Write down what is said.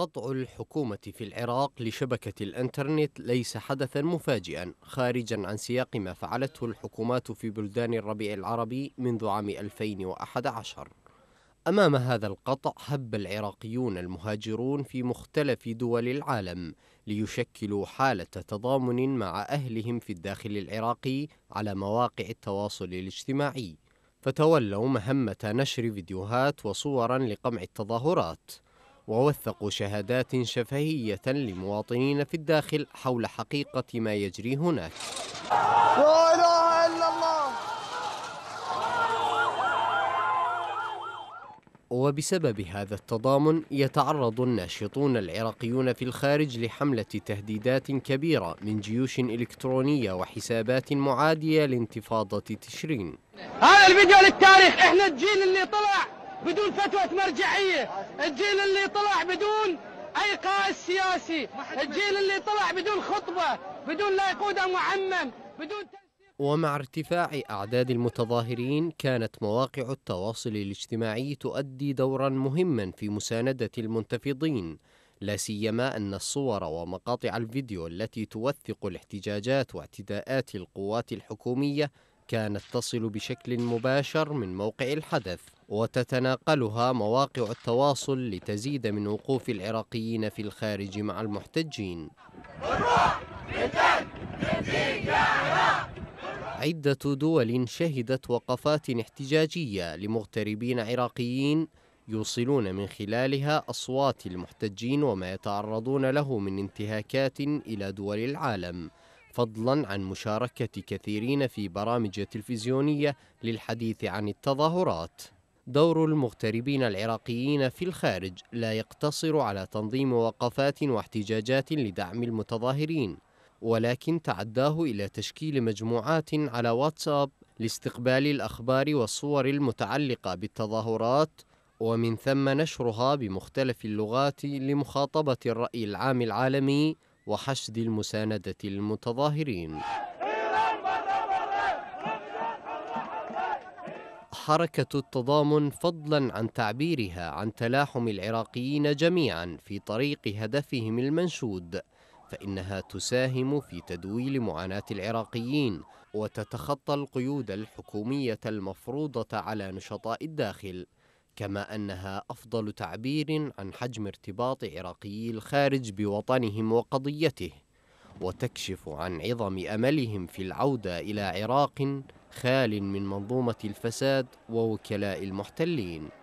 قطع الحكومة في العراق لشبكة الإنترنت ليس حدثا مفاجئا خارجا عن سياق ما فعلته الحكومات في بلدان الربيع العربي منذ عام 2011 أمام هذا القطع هب العراقيون المهاجرون في مختلف دول العالم ليشكلوا حالة تضامن مع أهلهم في الداخل العراقي على مواقع التواصل الاجتماعي فتولوا مهمة نشر فيديوهات وصورا لقمع التظاهرات ووثقوا شهادات شفهية لمواطنين في الداخل حول حقيقة ما يجري هناك لا إله إلا الله وبسبب هذا التضامن يتعرض الناشطون العراقيون في الخارج لحملة تهديدات كبيرة من جيوش إلكترونية وحسابات معادية لانتفاضة تشرين هذا الفيديو للتاريخ احنا الجيل اللي طلع بدون فتوى مرجعية الجيل اللي طلع بدون أي قائد سياسي الجيل اللي طلع بدون خطبة بدون لا يقود معمم بدون ومع ارتفاع أعداد المتظاهرين كانت مواقع التواصل الاجتماعي تؤدي دورا مهما في مساندة المنتفضين لا سيما أن الصور ومقاطع الفيديو التي توثق الاحتجاجات واعتداءات القوات الحكومية كانت تصل بشكل مباشر من موقع الحدث وتتناقلها مواقع التواصل لتزيد من وقوف العراقيين في الخارج مع المحتجين عدة دول شهدت وقفات احتجاجية لمغتربين عراقيين يوصلون من خلالها أصوات المحتجين وما يتعرضون له من انتهاكات إلى دول العالم فضلا عن مشاركة كثيرين في برامج تلفزيونية للحديث عن التظاهرات. دور المغتربين العراقيين في الخارج لا يقتصر على تنظيم وقفات واحتجاجات لدعم المتظاهرين، ولكن تعداه إلى تشكيل مجموعات على واتساب لاستقبال الأخبار والصور المتعلقة بالتظاهرات ومن ثم نشرها بمختلف اللغات لمخاطبة الرأي العام العالمي وحشد المساندة المتظاهرين حركة التضامن فضلا عن تعبيرها عن تلاحم العراقيين جميعا في طريق هدفهم المنشود فإنها تساهم في تدويل معاناة العراقيين وتتخطى القيود الحكومية المفروضة على نشطاء الداخل كما انها افضل تعبير عن حجم ارتباط عراقيي الخارج بوطنهم وقضيته وتكشف عن عظم املهم في العوده الى عراق خال من منظومه الفساد ووكلاء المحتلين